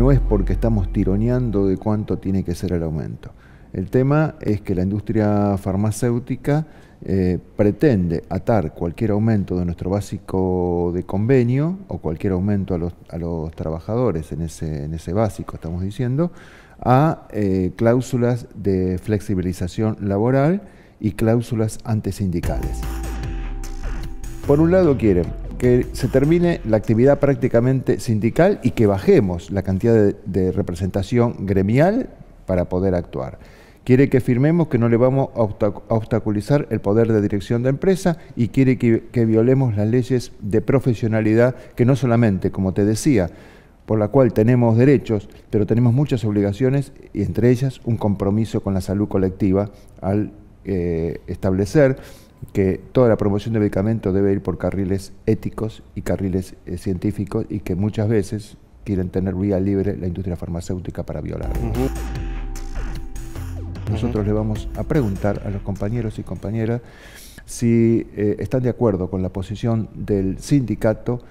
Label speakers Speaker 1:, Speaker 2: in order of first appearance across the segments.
Speaker 1: no es porque estamos tironeando de cuánto tiene que ser el aumento. El tema es que la industria farmacéutica eh, pretende atar cualquier aumento de nuestro básico de convenio o cualquier aumento a los, trabajadores en ese, básico, estamos diciendo, a eh, cláusulas de flexibilización laboral y cláusulas antisindicales. Por un lado quieren que se termine la actividad prácticamente sindical y que bajemos la cantidad de, representación gremial para poder actuar. Quiere que firmemos que no le vamos a obstaculizar el poder de dirección de empresa y quiere que, violemos las leyes de profesionalidad que no solamente, como te decía, por la cual tenemos derechos, pero tenemos muchas obligaciones y entre ellas un compromiso con la salud colectiva al eh, establecer que toda la promoción de medicamentos debe ir por carriles éticos y carriles eh, científicos y que muchas veces quieren tener vía libre la industria farmacéutica para violar. Nosotros le vamos a preguntar a los compañeros y compañeras si eh, están de acuerdo con la posición del sindicato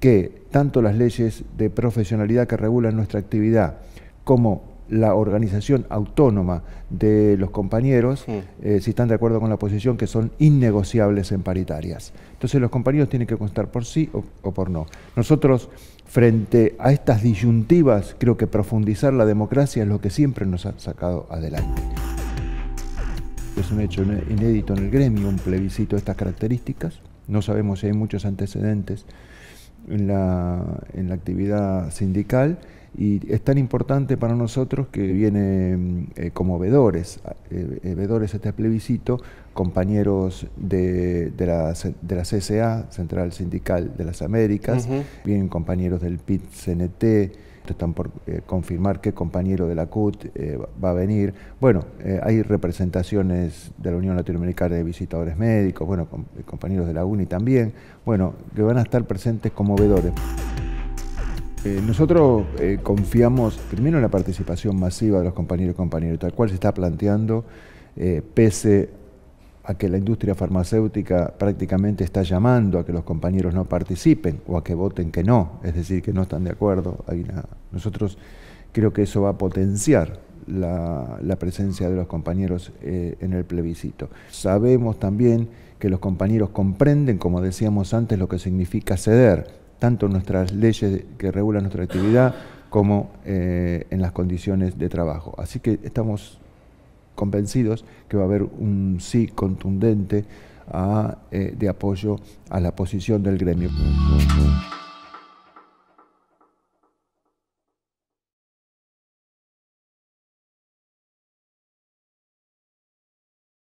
Speaker 1: que tanto las leyes de profesionalidad que regulan nuestra actividad como la organización autónoma de los compañeros, eh, si están de acuerdo con la posición, que son innegociables en paritarias. Entonces los compañeros tienen que constar por sí o, por no. Nosotros, frente a estas disyuntivas, creo que profundizar la democracia es lo que siempre nos ha sacado adelante. Es un hecho inédito en el gremio, un plebiscito de estas características. No sabemos si hay muchos antecedentes en la, en la actividad sindical y es tan importante para nosotros que vienen mm, eh, como vedores, eh, eh, vedores este plebiscito, compañeros de, de, la, de, la, CSA, Central Sindical de las Américas, vienen compañeros del PIT-CNT, están por confirmar qué compañero de la CUT va a venir. Bueno, hay representaciones de la Unión Latinoamericana de Visitadores Médicos, bueno, compañeros de la UNI también, bueno, que van a estar presentes como vedores. Eh, nosotros eh, confiamos primero en la participación masiva de los compañeros y compañeras, tal cual se está planteando, eh, pese a que la industria farmacéutica prácticamente está llamando a que los compañeros no participen o a que voten que no, es decir, que no están de acuerdo. nosotros creo que eso va a potenciar la presencia de los compañeros en el plebiscito. Sabemos también que los compañeros comprenden, como decíamos antes, lo que significa ceder tanto en nuestras leyes que regulan nuestra actividad como eh, en las condiciones de trabajo. Así que estamos convencidos que va a haber un sí contundente ah, eh, de apoyo a la posición del gremio.